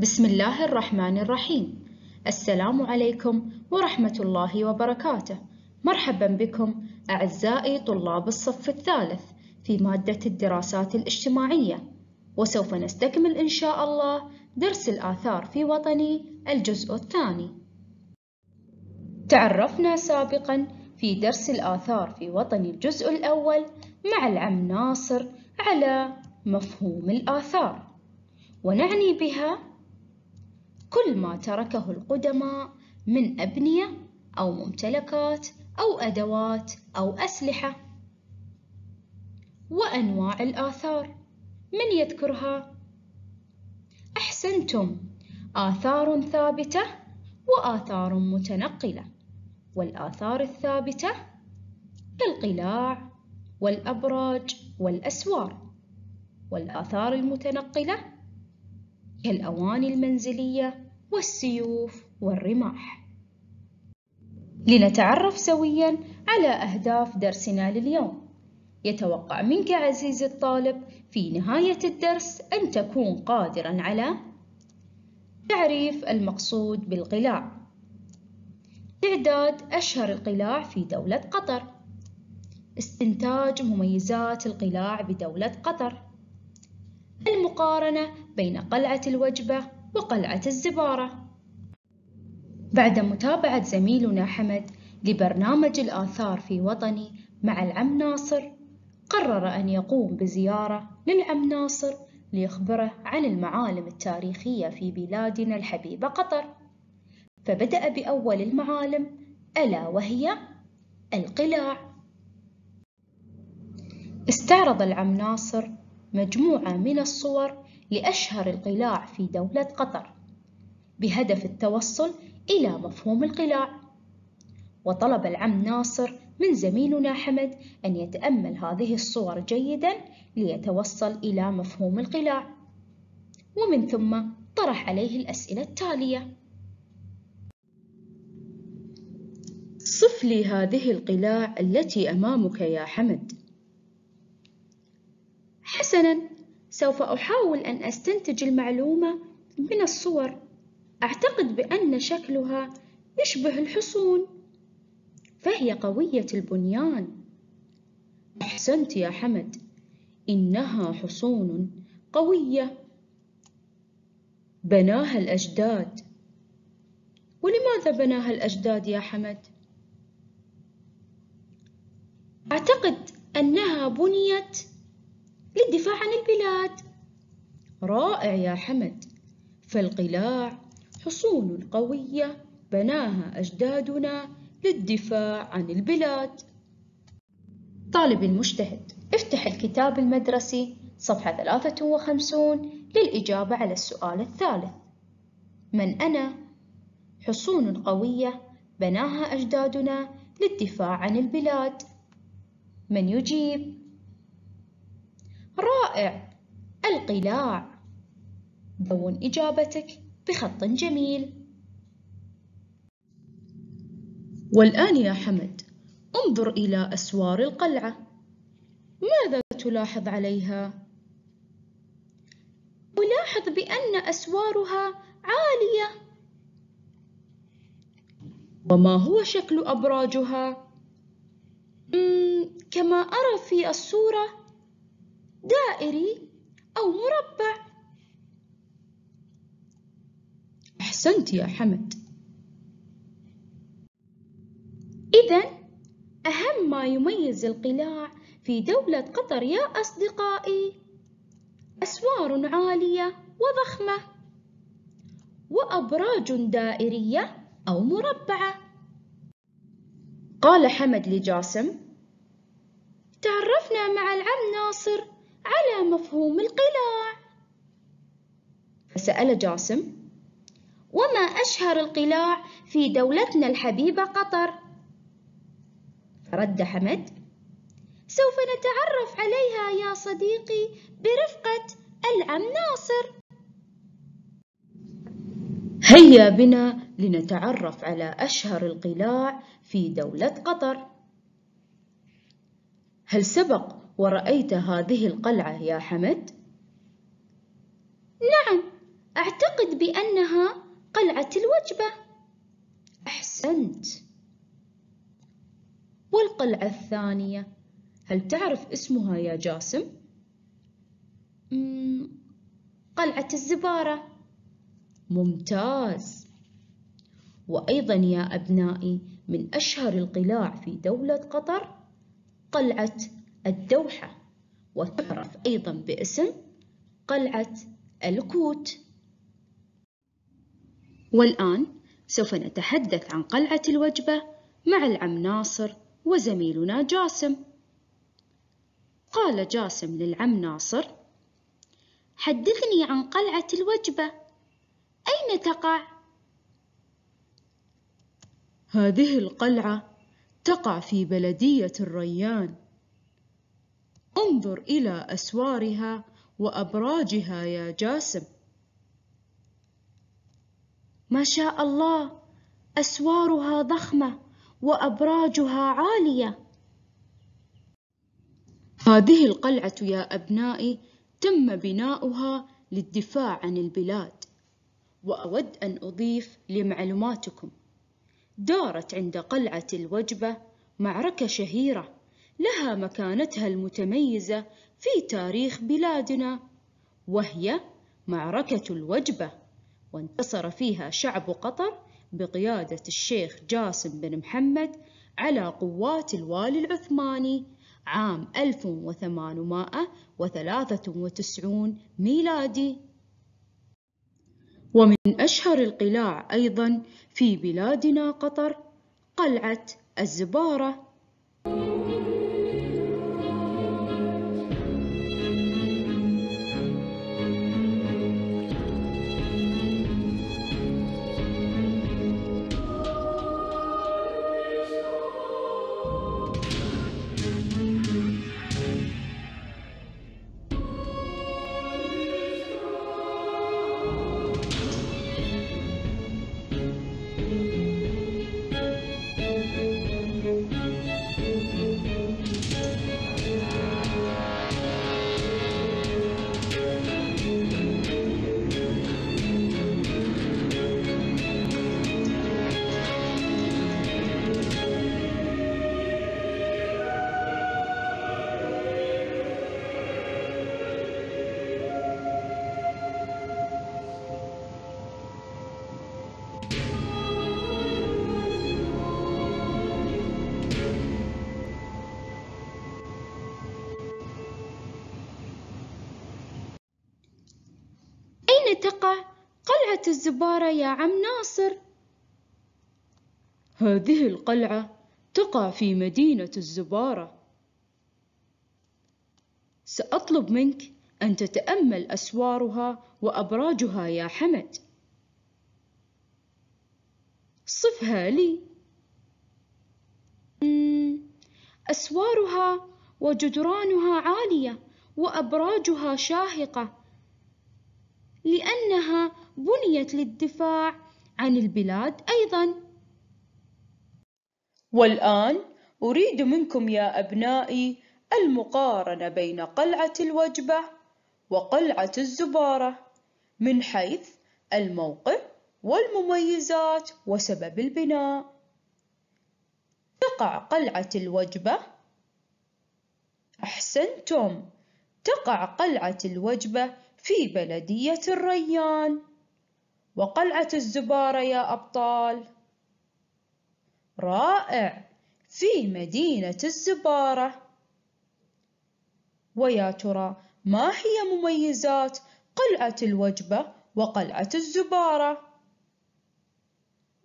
بسم الله الرحمن الرحيم السلام عليكم ورحمة الله وبركاته مرحبا بكم أعزائي طلاب الصف الثالث في مادة الدراسات الاجتماعية وسوف نستكمل إن شاء الله درس الآثار في وطني الجزء الثاني تعرفنا سابقا في درس الآثار في وطني الجزء الأول مع العم ناصر على مفهوم الآثار ونعني بها كل ما تركه القدماء من أبنية أو ممتلكات أو أدوات أو أسلحة وأنواع الآثار من يذكرها؟ أحسنتم آثار ثابتة وآثار متنقلة والآثار الثابتة كالقلاع والأبراج والأسوار والآثار المتنقلة كالأواني المنزلية والسيوف والرماح لنتعرف سويا على أهداف درسنا لليوم يتوقع منك عزيزي الطالب في نهاية الدرس أن تكون قادرا على تعريف المقصود بالقلاع إعداد أشهر القلاع في دولة قطر استنتاج مميزات القلاع بدولة قطر المقارنة بين قلعة الوجبة وقلعة الزبارة بعد متابعة زميلنا حمد لبرنامج الآثار في وطني مع العم ناصر قرر أن يقوم بزيارة للعم ناصر ليخبره عن المعالم التاريخية في بلادنا الحبيبة قطر فبدأ بأول المعالم ألا وهي القلاع استعرض العم ناصر مجموعة من الصور لأشهر القلاع في دولة قطر بهدف التوصل إلى مفهوم القلاع وطلب العم ناصر من زميلنا حمد أن يتأمل هذه الصور جيدا ليتوصل إلى مفهوم القلاع ومن ثم طرح عليه الأسئلة التالية صف لي هذه القلاع التي أمامك يا حمد حسناً سوف أحاول أن أستنتج المعلومة من الصور أعتقد بأن شكلها يشبه الحصون فهي قوية البنيان أحسنت يا حمد إنها حصون قوية بناها الأجداد ولماذا بناها الأجداد يا حمد؟ أعتقد أنها بنيت للدفاع عن البلاد رائع يا حمد فالقلاع حصون قوية بناها أجدادنا للدفاع عن البلاد طالب المجتهد افتح الكتاب المدرسي صفحة 53 للإجابة على السؤال الثالث من أنا؟ حصون قوية بناها أجدادنا للدفاع عن البلاد من يجيب؟ رائع القلاع دون إجابتك بخط جميل والآن يا حمد انظر إلى أسوار القلعة ماذا تلاحظ عليها؟ ألاحظ بأن أسوارها عالية وما هو شكل أبراجها؟ كما أرى في الصورة دائري أو مربع أحسنت يا حمد إذا أهم ما يميز القلاع في دولة قطر يا أصدقائي أسوار عالية وضخمة وأبراج دائرية أو مربعة قال حمد لجاسم تعرفنا مع العم ناصر على مفهوم القلاع سأل جاسم وما أشهر القلاع في دولتنا الحبيبة قطر فرد حمد سوف نتعرف عليها يا صديقي برفقة العم ناصر هيا بنا لنتعرف على أشهر القلاع في دولة قطر هل سبق ورأيت هذه القلعة يا حمد؟ نعم أعتقد بأنها قلعة الوجبة أحسنت والقلعة الثانية هل تعرف اسمها يا جاسم؟ قلعة الزبارة ممتاز وأيضا يا أبنائي من أشهر القلاع في دولة قطر قلعة الدوحة وتعرف أيضا باسم قلعة الكوت والآن سوف نتحدث عن قلعة الوجبة مع العم ناصر وزميلنا جاسم قال جاسم للعم ناصر حدثني عن قلعة الوجبة أين تقع؟ هذه القلعة تقع في بلدية الريان انظر إلى أسوارها وأبراجها يا جاسم ما شاء الله أسوارها ضخمة وأبراجها عالية هذه القلعة يا أبنائي تم بناؤها للدفاع عن البلاد وأود أن أضيف لمعلوماتكم دارت عند قلعة الوجبة معركة شهيرة لها مكانتها المتميزة في تاريخ بلادنا وهي معركة الوجبة وانتصر فيها شعب قطر بقيادة الشيخ جاسم بن محمد على قوات الوالي العثماني عام 1893 ميلادي ومن أشهر القلاع أيضا في بلادنا قطر قلعة الزبارة قلعه الزبارة يا عم ناصر هذه القلعة تقع في مدينة الزبارة سأطلب منك أن تتأمل أسوارها وأبراجها يا حمد صفها لي أسوارها وجدرانها عالية وأبراجها شاهقة لأنها بنيت للدفاع عن البلاد أيضا والآن أريد منكم يا أبنائي المقارنة بين قلعة الوجبة وقلعة الزبارة من حيث الموقع والمميزات وسبب البناء تقع قلعة الوجبة أحسنتم تقع قلعة الوجبة في بلدية الريان وقلعة الزبارة يا أبطال رائع في مدينة الزبارة ويا ترى ما هي مميزات قلعة الوجبة وقلعة الزبارة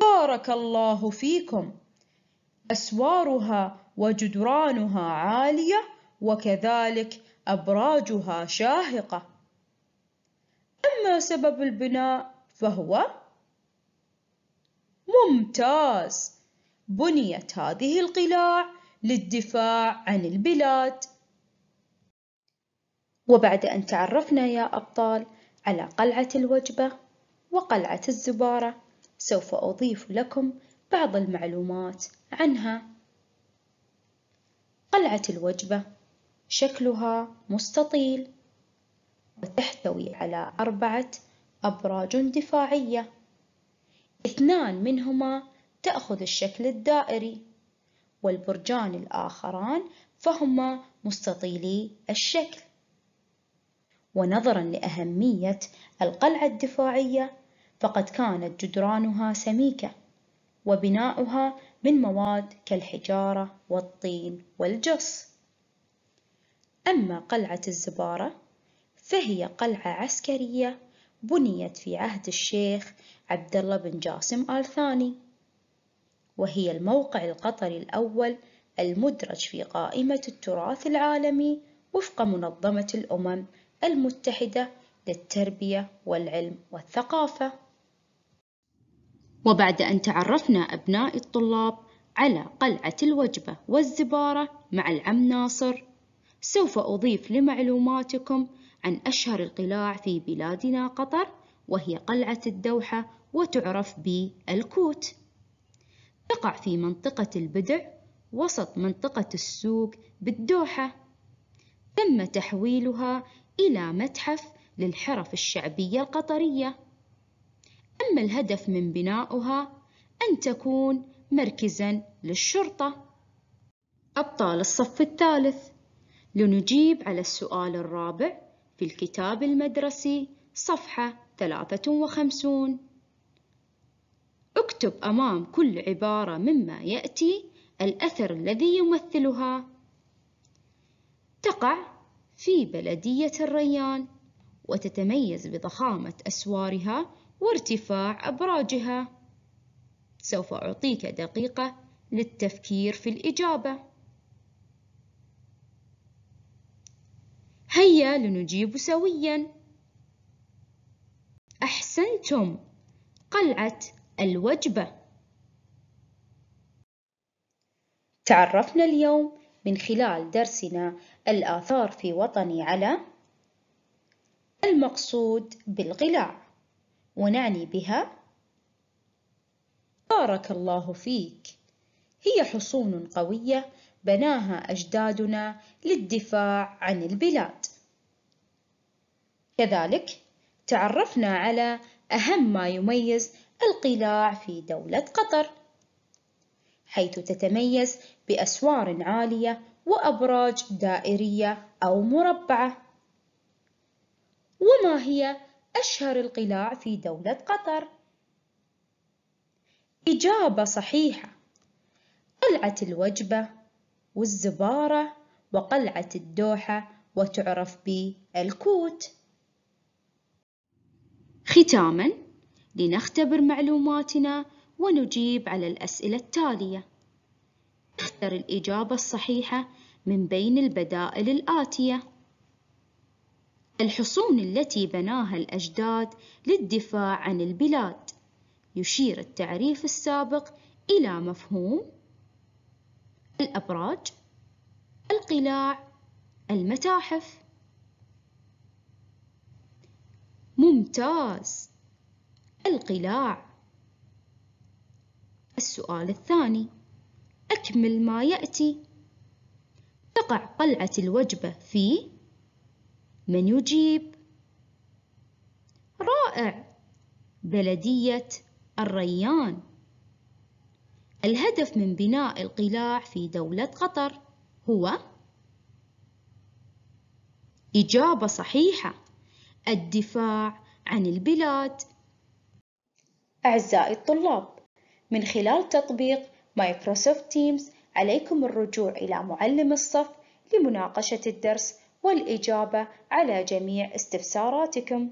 بارك الله فيكم أسوارها وجدرانها عالية وكذلك أبراجها شاهقة أما سبب البناء فهو ممتاز بنيت هذه القلاع للدفاع عن البلاد وبعد أن تعرفنا يا أبطال على قلعة الوجبة وقلعة الزبارة سوف أضيف لكم بعض المعلومات عنها قلعة الوجبة شكلها مستطيل وتحتوي على أربعة أبراج دفاعية اثنان منهما تأخذ الشكل الدائري والبرجان الآخران فهما مستطيلي الشكل ونظرا لأهمية القلعة الدفاعية فقد كانت جدرانها سميكة وبناؤها من مواد كالحجارة والطين والجص أما قلعة الزبارة فهي قلعة عسكرية بنيت في عهد الشيخ عبد الله بن جاسم آل ثاني وهي الموقع القطري الأول المدرج في قائمة التراث العالمي وفق منظمة الأمم المتحدة للتربية والعلم والثقافة. وبعد أن تعرفنا أبناء الطلاب على قلعة الوجبة والزبارة مع العم ناصر، سوف أضيف لمعلوماتكم عن أشهر القلاع في بلادنا قطر وهي قلعة الدوحة وتعرف بالكوت تقع في منطقة البدع وسط منطقة السوق بالدوحة تم تحويلها إلى متحف للحرف الشعبية القطرية أما الهدف من بنائها أن تكون مركزا للشرطة أبطال الصف الثالث لنجيب على السؤال الرابع في الكتاب المدرسي صفحة 53 اكتب أمام كل عبارة مما يأتي الأثر الذي يمثلها تقع في بلدية الريان وتتميز بضخامة أسوارها وارتفاع أبراجها سوف أعطيك دقيقة للتفكير في الإجابة هيا لنجيب سويا أحسنتم قلعة الوجبة تعرفنا اليوم من خلال درسنا الآثار في وطني على المقصود بالقلاع ونعني بها بارك الله فيك هي حصون قوية بناها أجدادنا للدفاع عن البلاد كذلك تعرفنا على أهم ما يميز القلاع في دولة قطر حيث تتميز بأسوار عالية وأبراج دائرية أو مربعة وما هي أشهر القلاع في دولة قطر؟ إجابة صحيحة قلعة الوجبة والزبارة وقلعة الدوحة وتعرف بالكوت ختاماً لنختبر معلوماتنا ونجيب على الأسئلة التالية اختر الإجابة الصحيحة من بين البدائل الآتية الحصون التي بناها الأجداد للدفاع عن البلاد يشير التعريف السابق إلى مفهوم الأبراج القلاع المتاحف ممتاز القلاع السؤال الثاني أكمل ما يأتي تقع قلعة الوجبة في من يجيب رائع بلدية الريان الهدف من بناء القلاع في دولة قطر هو إجابة صحيحة الدفاع عن البلاد أعزائي الطلاب من خلال تطبيق مايكروسوفت تيمز عليكم الرجوع إلى معلم الصف لمناقشة الدرس والإجابة على جميع استفساراتكم